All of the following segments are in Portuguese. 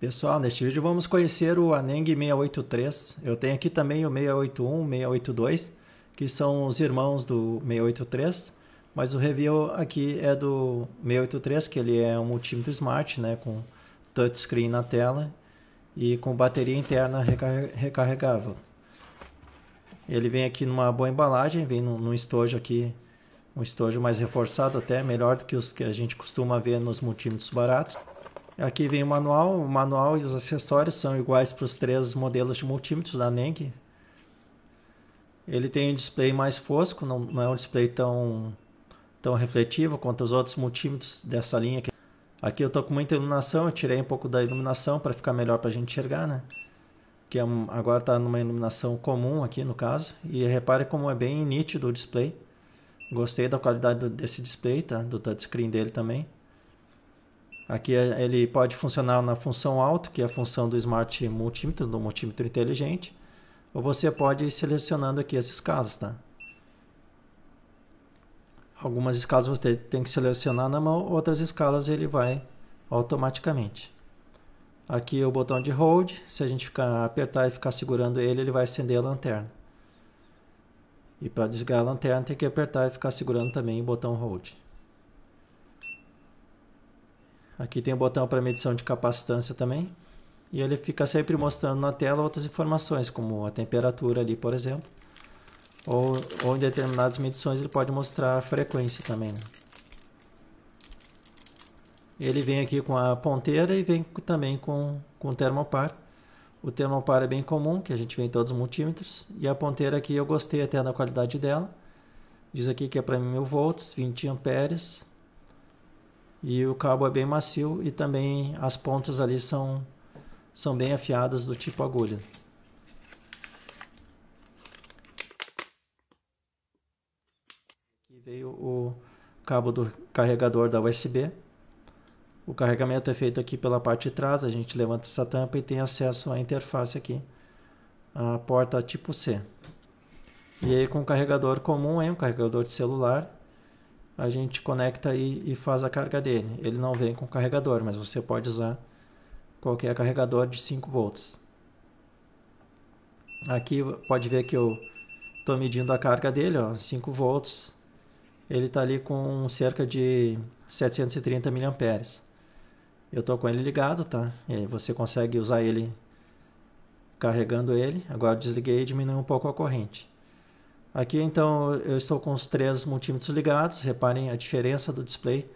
Pessoal, neste vídeo vamos conhecer o Aneng 683. Eu tenho aqui também o 681, 682, que são os irmãos do 683, mas o review aqui é do 683, que ele é um multímetro smart, né, com touchscreen na tela e com bateria interna recarregável. Ele vem aqui numa boa embalagem, vem num, num estojo aqui, um estojo mais reforçado até, melhor do que os que a gente costuma ver nos multímetros baratos. Aqui vem o manual. O manual e os acessórios são iguais para os três modelos de multímetros da Neng. Ele tem um display mais fosco, não, não é um display tão, tão refletivo quanto os outros multímetros dessa linha. Aqui, aqui eu estou com muita iluminação, eu tirei um pouco da iluminação para ficar melhor para a gente enxergar, né? Que é agora está numa iluminação comum aqui no caso. E repare como é bem nítido o display. Gostei da qualidade do, desse display, tá? Do touchscreen dele também. Aqui é, ele pode funcionar na função alto, que é a função do smart multímetro, do multímetro inteligente, ou você pode ir selecionando aqui as escalas, tá? Algumas escalas você tem que selecionar na mão, outras escalas ele vai automaticamente. Aqui o botão de hold, se a gente ficar, apertar e ficar segurando ele, ele vai acender a lanterna. E para desligar a lanterna tem que apertar e ficar segurando também o botão hold. Aqui tem o um botão para medição de capacitância também. E ele fica sempre mostrando na tela outras informações, como a temperatura ali, por exemplo. Ou, ou em determinadas medições ele pode mostrar a frequência também. Né? Ele vem aqui com a ponteira e vem também com, com o termopar. O termopar é bem comum, que a gente vê em todos os multímetros. E a ponteira aqui eu gostei até da qualidade dela. Diz aqui que é para 1000 volts, 20 amperes, e o cabo é bem macio e também as pontas ali são, são bem afiadas do tipo agulha. Aqui veio o cabo do carregador da USB. O carregamento é feito aqui pela parte de trás, a gente levanta essa tampa e tem acesso à interface aqui, a porta tipo C. E aí com o carregador comum, é um carregador de celular, a gente conecta e, e faz a carga dele. Ele não vem com carregador, mas você pode usar qualquer carregador de 5 volts. Aqui pode ver que eu estou medindo a carga dele, ó, 5 volts. Ele está ali com cerca de 730 mAh. Eu estou com ele ligado, tá? E você consegue usar ele carregando ele. Agora desliguei e diminui um pouco a corrente. Aqui então eu estou com os três multímetros ligados, reparem a diferença do display.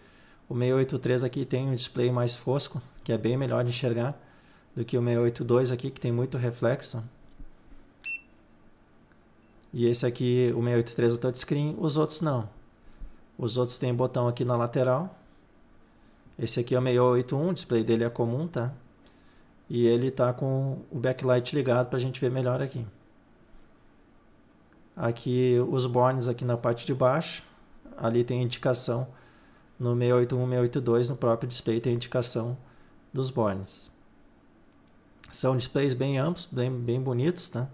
O 683 aqui tem um display mais fosco, que é bem melhor de enxergar do que o 682 aqui, que tem muito reflexo. E esse aqui, o 683 é touchscreen, os outros não. Os outros têm botão aqui na lateral. Esse aqui é o 681, o display dele é comum, tá? E ele tá com o backlight ligado para a gente ver melhor aqui. Aqui os bornes aqui na parte de baixo, ali tem indicação no 681, 682, no próprio display tem indicação dos bornes. São displays bem amplos, bem, bem bonitos, tá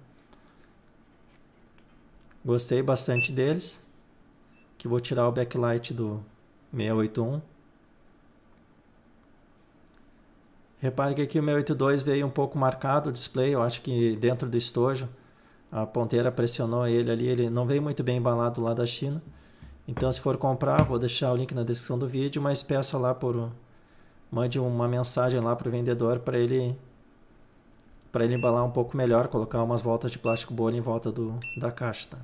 Gostei bastante deles. Que vou tirar o backlight do 681. Repare que aqui o 682 veio um pouco marcado o display, eu acho que dentro do estojo a ponteira pressionou ele ali, ele não veio muito bem embalado lá da China. Então, se for comprar, vou deixar o link na descrição do vídeo, mas peça lá por mande uma mensagem lá para o vendedor para ele para ele embalar um pouco melhor, colocar umas voltas de plástico bolha em volta do, da caixa. Tá?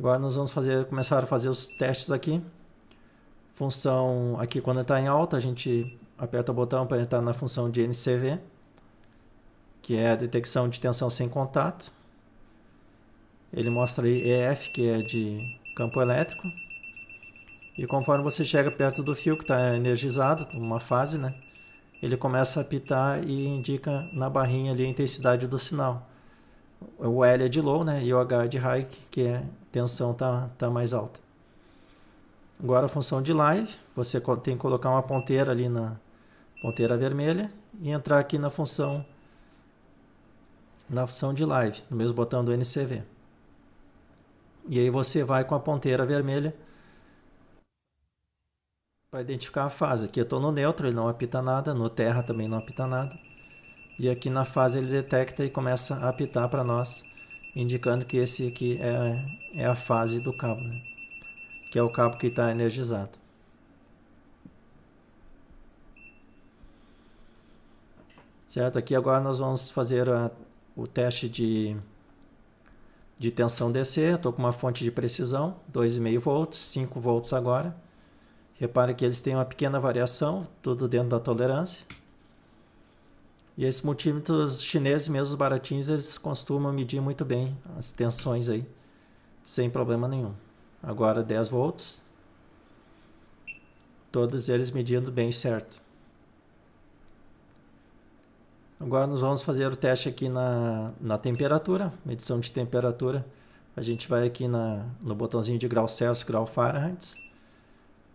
Agora nós vamos fazer, começar a fazer os testes aqui. Função aqui quando está em alta, a gente aperta o botão para entrar na função de NCV que é a detecção de tensão sem contato. Ele mostra aí EF, que é de campo elétrico. E conforme você chega perto do fio que está energizado, numa fase, né? Ele começa a apitar e indica na barrinha ali a intensidade do sinal. O L é de low, né? E o H é de high, que é tensão tá, tá mais alta. Agora a função de live, você tem que colocar uma ponteira ali na ponteira vermelha e entrar aqui na função na função de live, no mesmo botão do NCV. E aí você vai com a ponteira vermelha para identificar a fase. Aqui eu estou no neutro, ele não apita nada, no terra também não apita nada. E aqui na fase ele detecta e começa a apitar para nós, indicando que esse aqui é, é a fase do cabo, né? que é o cabo que está energizado. Certo? Aqui agora nós vamos fazer a o teste de, de tensão DC, estou com uma fonte de precisão, 2,5 volts, 5 volts agora. Repare que eles têm uma pequena variação, tudo dentro da tolerância. E esses multímetros chineses, mesmo baratinhos, eles costumam medir muito bem as tensões aí, sem problema nenhum. Agora 10 volts, todos eles medindo bem certo. Agora nós vamos fazer o teste aqui na, na temperatura, medição de temperatura. A gente vai aqui na, no botãozinho de grau Celsius, grau Fahrenheit.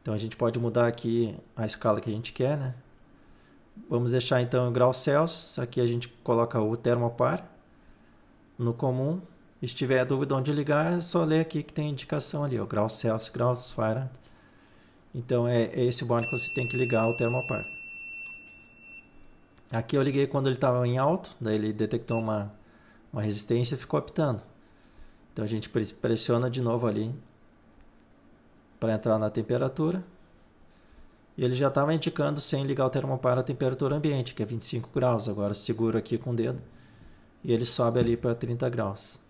Então a gente pode mudar aqui a escala que a gente quer, né? Vamos deixar então em grau Celsius. Aqui a gente coloca o termopar no comum. Se tiver dúvida onde ligar, é só ler aqui que tem indicação ali, ó, grau Celsius, grau Fahrenheit. Então é, é esse borne que você tem que ligar o termopar. Aqui eu liguei quando ele estava em alto, daí ele detectou uma, uma resistência e ficou apitando. Então a gente pressiona de novo ali para entrar na temperatura. E ele já estava indicando sem ligar o termopar a temperatura ambiente, que é 25 graus. Agora seguro aqui com o dedo e ele sobe ali para 30 graus.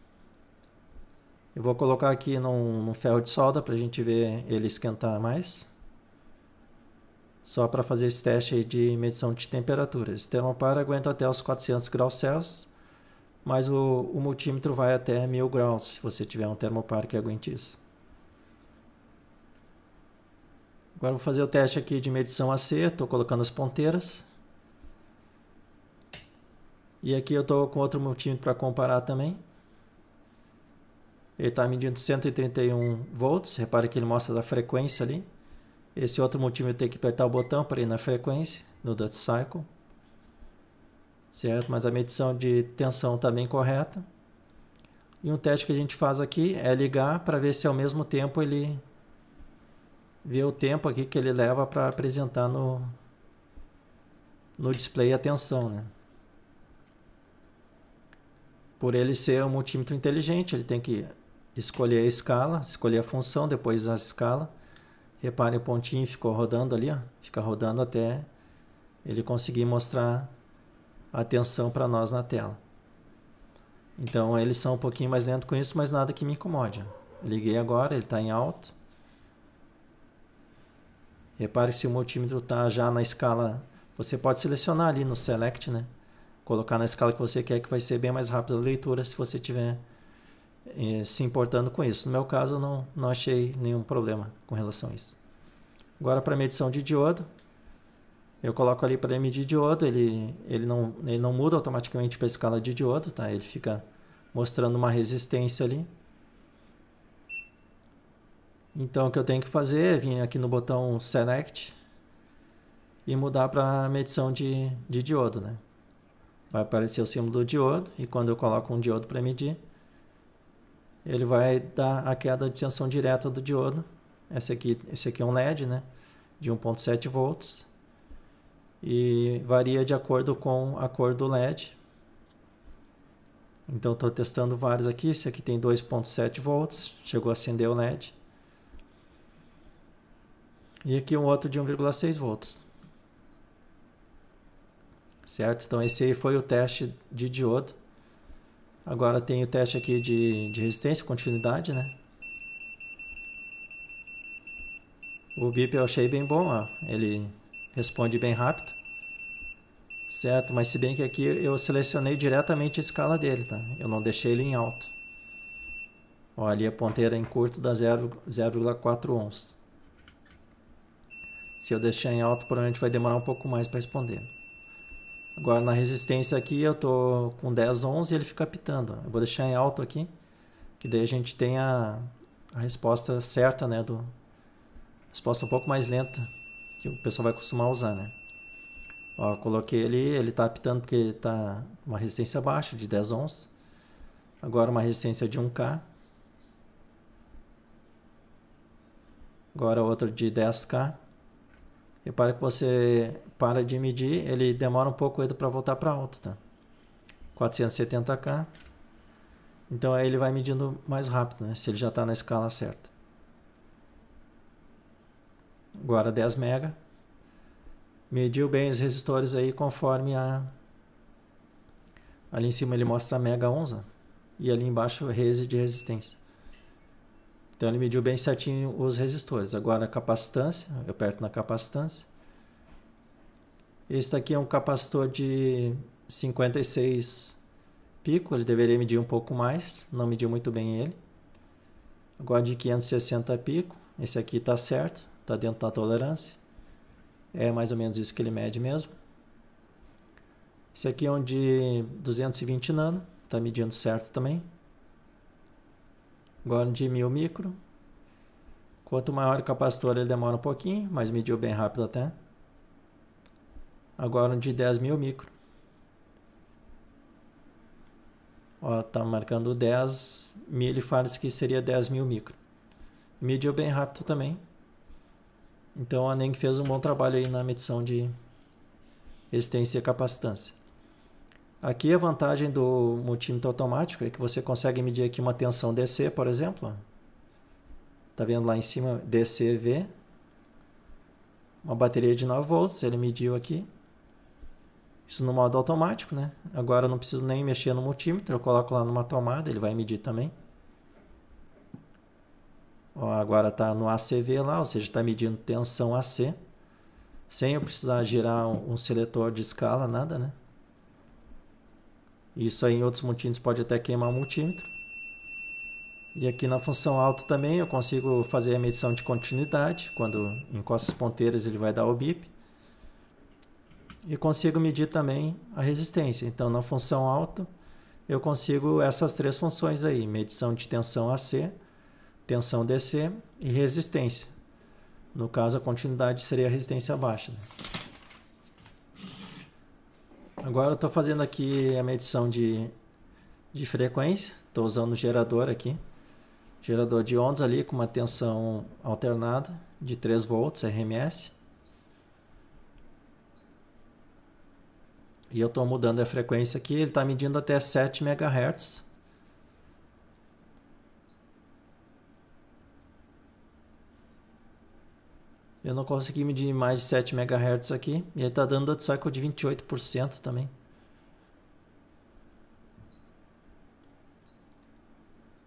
Eu vou colocar aqui num, num ferro de solda para a gente ver ele esquentar mais só para fazer esse teste de medição de temperatura. Esse termopar aguenta até os 400 graus Celsius, mas o, o multímetro vai até 1000 graus, se você tiver um termopar que aguente isso. Agora vou fazer o teste aqui de medição AC, estou colocando as ponteiras. E aqui eu estou com outro multímetro para comparar também. Ele está medindo 131 volts, repare que ele mostra a frequência ali. Esse outro multímetro tem que apertar o botão para ir na frequência, no Dutch Cycle. Certo? Mas a medição de tensão também tá correta. E um teste que a gente faz aqui é ligar para ver se ao mesmo tempo ele vê o tempo aqui que ele leva para apresentar no, no display a tensão. Né? Por ele ser um multímetro inteligente, ele tem que escolher a escala, escolher a função, depois a escala Repare o pontinho ficou rodando ali, ó. fica rodando até ele conseguir mostrar a tensão para nós na tela. Então eles são um pouquinho mais lentos com isso, mas nada que me incomode. Ó. Liguei agora, ele está em alto. Repare que se o multímetro está já na escala, você pode selecionar ali no Select, né? Colocar na escala que você quer, que vai ser bem mais rápido a leitura se você tiver se importando com isso. No meu caso, eu não, não achei nenhum problema com relação a isso. Agora, para medição de diodo, eu coloco ali para medir diodo, ele, ele, não, ele não muda automaticamente para a escala de diodo, tá? ele fica mostrando uma resistência ali. Então, o que eu tenho que fazer é vir aqui no botão Select e mudar para medição de, de diodo. Né? Vai aparecer o símbolo do diodo e quando eu coloco um diodo para medir, ele vai dar a queda de tensão direta do diodo. Esse aqui, esse aqui é um LED, né? De 1.7 volts. E varia de acordo com a cor do LED. Então estou testando vários aqui. Esse aqui tem 2.7 volts. Chegou a acender o LED. E aqui um outro de 1,6 volts. Certo? Então esse aí foi o teste de diodo. Agora tem o teste aqui de, de resistência, continuidade, né? O bip eu achei bem bom, ó. ele responde bem rápido. Certo, mas se bem que aqui eu selecionei diretamente a escala dele, tá? Eu não deixei ele em alto. Ó, ali a ponteira em curto dá 0,4 onças. Se eu deixar em alto, provavelmente vai demorar um pouco mais para responder. Agora na resistência aqui eu tô com 10, 11 e ele fica pitando. Eu vou deixar em alto aqui, que daí a gente tem a, a resposta certa, né? Do, resposta um pouco mais lenta, que o pessoal vai costumar usar, né? Ó, coloquei ele, ele tá apitando porque ele tá uma resistência baixa de 10 11 Agora uma resistência de 1K. Agora outra de 10K. E para que você para de medir, ele demora um pouco para voltar para alta, tá? 470K. Então aí ele vai medindo mais rápido, né? Se ele já está na escala certa. Agora 10 mega. Mediu bem os resistores aí conforme a... Ali em cima ele mostra mega 11 e ali embaixo rese de resistência. Então ele mediu bem certinho os resistores. Agora a capacitância, eu aperto na capacitância. Este aqui é um capacitor de 56 pico, ele deveria medir um pouco mais, não mediu muito bem ele. Agora de 560 pico, esse aqui está certo, está dentro da tolerância. É mais ou menos isso que ele mede mesmo. Esse aqui é um de 220 nano, está medindo certo também. Agora de 1000 micro. Quanto maior o capacitor, ele demora um pouquinho, mas mediu bem rápido até. Agora um de 10.000 mil micro. Ó, tá marcando 10 milifards, que seria 10.000 mil micro. Mediu bem rápido também. Então a NENC fez um bom trabalho aí na medição de resistência e capacitância. Aqui a vantagem do multímetro automático é que você consegue medir aqui uma tensão DC, por exemplo. Tá vendo lá em cima DCV. Uma bateria de 9 volts, ele mediu aqui. Isso no modo automático, né? Agora eu não preciso nem mexer no multímetro, eu coloco lá numa tomada, ele vai medir também. Ó, agora está no ACV lá, ou seja, está medindo tensão AC. Sem eu precisar girar um seletor de escala, nada, né? Isso aí em outros multímetros pode até queimar o multímetro. E aqui na função alto também eu consigo fazer a medição de continuidade. Quando encosta as ponteiras ele vai dar o bip. E consigo medir também a resistência. Então na função alto eu consigo essas três funções aí. Medição de tensão AC, tensão DC e resistência. No caso a continuidade seria a resistência baixa. Né? Agora eu estou fazendo aqui a medição de, de frequência. Estou usando o gerador aqui. Gerador de ondas ali com uma tensão alternada de 3 volts RMS. E eu estou mudando a frequência aqui. Ele está medindo até 7 MHz. Eu não consegui medir mais de 7 MHz aqui. E ele está dando dot cycle de 28% também.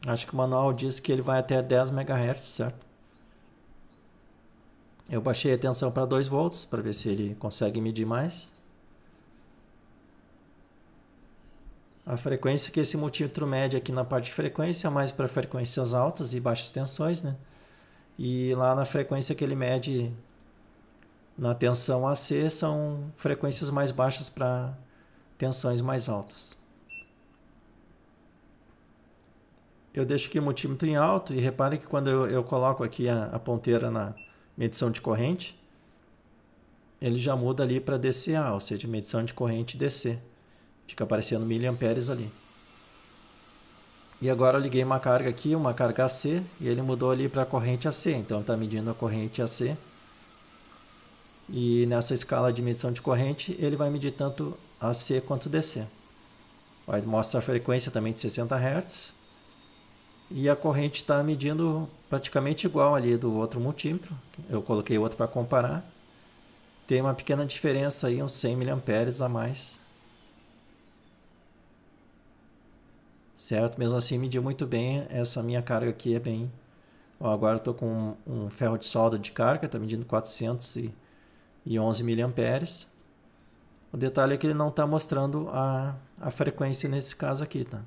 Acho que o manual diz que ele vai até 10 MHz, certo? Eu baixei a tensão para 2 volts para ver se ele consegue medir mais. A frequência que esse multímetro mede aqui na parte de frequência, é mais para frequências altas e baixas tensões, né? E lá na frequência que ele mede na tensão AC são frequências mais baixas para tensões mais altas. Eu deixo aqui o multímetro em alto e repare que quando eu, eu coloco aqui a, a ponteira na medição de corrente, ele já muda ali para DCA, ou seja, medição de corrente DC. Fica aparecendo miliamperes ali. E agora eu liguei uma carga aqui, uma carga AC, e ele mudou ali para a corrente AC, então está medindo a corrente AC. E nessa escala de medição de corrente, ele vai medir tanto AC quanto DC. Vai mostra a frequência também de 60 Hz. E a corrente está medindo praticamente igual ali do outro multímetro. Eu coloquei outro para comparar. Tem uma pequena diferença aí, uns 100 mA a mais certo? Mesmo assim, mediu muito bem. Essa minha carga aqui é bem... Ó, agora estou com um ferro de solda de carga, está medindo 411 mA. O detalhe é que ele não está mostrando a, a frequência nesse caso aqui, tá?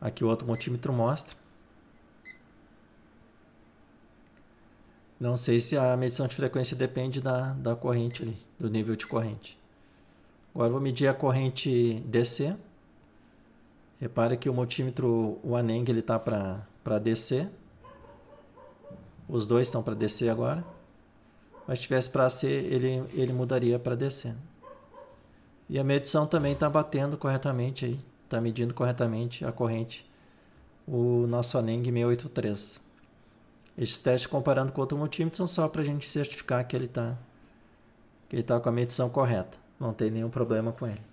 Aqui o outro multímetro mostra. Não sei se a medição de frequência depende da, da corrente ali, do nível de corrente. Agora vou medir a corrente DC. Repare que o multímetro ele está para descer. Os dois estão para descer agora. Mas se tivesse para ser ele, ele mudaria para descer. E a medição também está batendo corretamente aí. Está medindo corretamente a corrente. O nosso Aneng 683. Esses testes comparando com outro multímetro são só para a gente certificar que ele está que ele tá com a medição correta. Não tem nenhum problema com ele.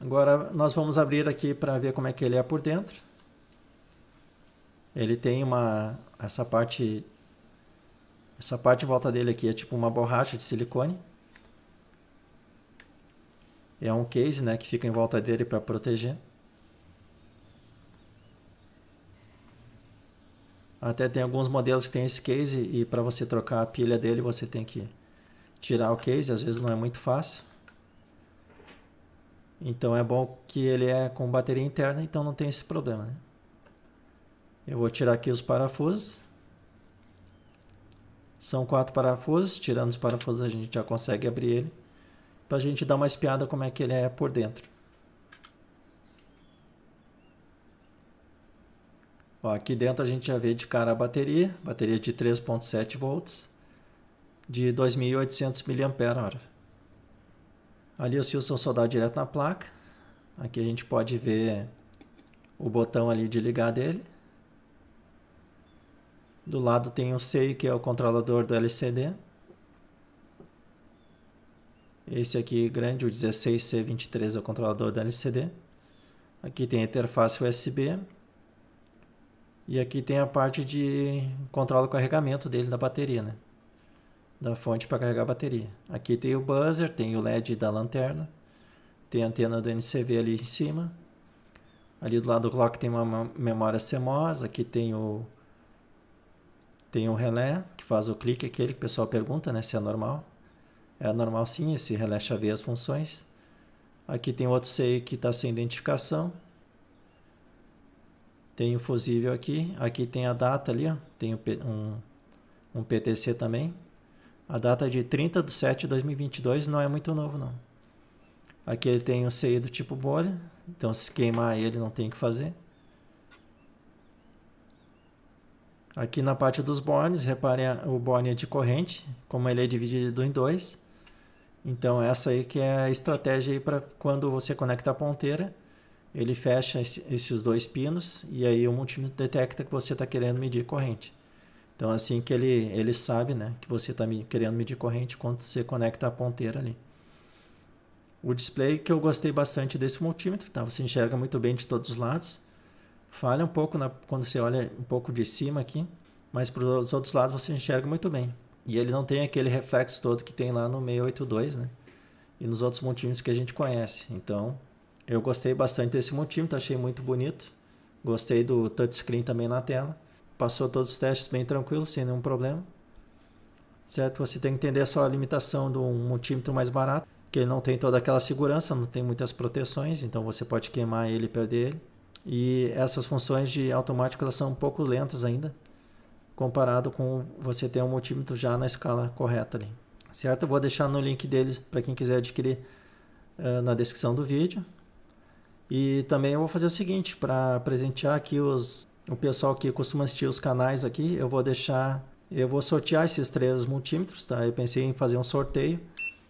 Agora nós vamos abrir aqui para ver como é que ele é por dentro. Ele tem uma essa parte essa parte em volta dele aqui é tipo uma borracha de silicone. É um case, né, que fica em volta dele para proteger. Até tem alguns modelos que tem esse case e para você trocar a pilha dele, você tem que tirar o case, às vezes não é muito fácil. Então é bom que ele é com bateria interna, então não tem esse problema. Né? Eu vou tirar aqui os parafusos. São quatro parafusos, tirando os parafusos a gente já consegue abrir ele. Para a gente dar uma espiada como é que ele é por dentro. Ó, aqui dentro a gente já vê de cara a bateria, bateria de 3.7 volts, de 2.800 mAh. Ali os fios são soldados é direto na placa. Aqui a gente pode ver o botão ali de ligar dele. Do lado tem o seio, que é o controlador do LCD. Esse aqui grande, o 16C23, é o controlador do LCD. Aqui tem a interface USB. E aqui tem a parte de controle o carregamento dele da bateria, né? da fonte para carregar a bateria. Aqui tem o buzzer, tem o LED da lanterna, tem a antena do NCV ali em cima. Ali do lado do clock tem uma memória CMOS, aqui tem o tem o relé que faz o clique aquele que o pessoal pergunta, né, se é normal. É normal sim, esse relé chaveia as funções. Aqui tem outro seio que está sem identificação. Tem o fusível aqui, aqui tem a data ali, ó. tem um, um PTC também, a data é de 30 de 7 de 2022 não é muito novo, não. Aqui ele tem o CI do tipo bolha, então se queimar ele não tem o que fazer. Aqui na parte dos bornes, reparem o borne é de corrente, como ele é dividido em dois. Então essa aí que é a estratégia para quando você conecta a ponteira, ele fecha esses dois pinos e aí o multímetro detecta que você está querendo medir corrente. Então, assim que ele, ele sabe né, que você está querendo medir corrente quando você conecta a ponteira ali. O display que eu gostei bastante desse multímetro, tá? você enxerga muito bem de todos os lados. Falha um pouco na, quando você olha um pouco de cima aqui, mas para os outros lados você enxerga muito bem. E ele não tem aquele reflexo todo que tem lá no 682, né? E nos outros multímetros que a gente conhece. Então, eu gostei bastante desse multímetro, achei muito bonito. Gostei do touchscreen também na tela passou todos os testes bem tranquilo, sem nenhum problema. Certo? Você tem que entender só a limitação de um multímetro mais barato, que ele não tem toda aquela segurança, não tem muitas proteções, então você pode queimar ele e perder ele. E essas funções de automático elas são um pouco lentas ainda, comparado com você ter um multímetro já na escala correta ali. Certo? Eu vou deixar no link dele para quem quiser adquirir uh, na descrição do vídeo. E também eu vou fazer o seguinte, para presentear aqui os o pessoal que costuma assistir os canais aqui, eu vou deixar, eu vou sortear esses três multímetros, tá? Eu pensei em fazer um sorteio.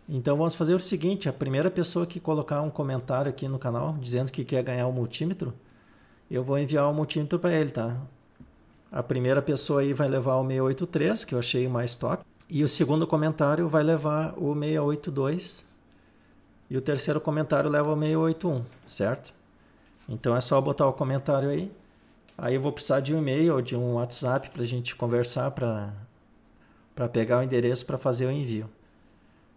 Então vamos fazer o seguinte, a primeira pessoa que colocar um comentário aqui no canal dizendo que quer ganhar o um multímetro, eu vou enviar o um multímetro para ele, tá? A primeira pessoa aí vai levar o 683, que eu achei mais top, e o segundo comentário vai levar o 682, e o terceiro comentário leva o 681, certo? Então é só botar o comentário aí. Aí eu vou precisar de um e-mail ou de um WhatsApp para a gente conversar para pegar o endereço para fazer o envio.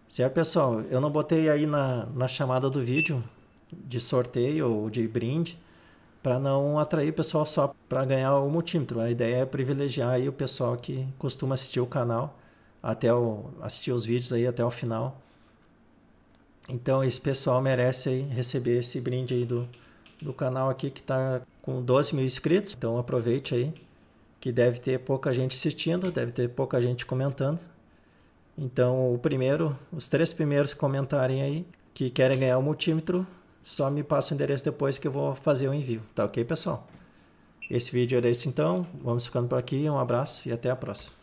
Certo, pessoal? Eu não botei aí na, na chamada do vídeo de sorteio ou de brinde para não atrair o pessoal só para ganhar o multímetro. A ideia é privilegiar aí o pessoal que costuma assistir o canal até o, assistir os vídeos aí até o final. Então esse pessoal merece aí receber esse brinde aí do do canal aqui que está com 12 mil inscritos, então aproveite aí, que deve ter pouca gente assistindo, deve ter pouca gente comentando. Então, o primeiro, os três primeiros que comentarem aí que querem ganhar o multímetro, só me passa o endereço depois que eu vou fazer o envio, tá ok, pessoal? Esse vídeo era isso então, vamos ficando por aqui, um abraço e até a próxima.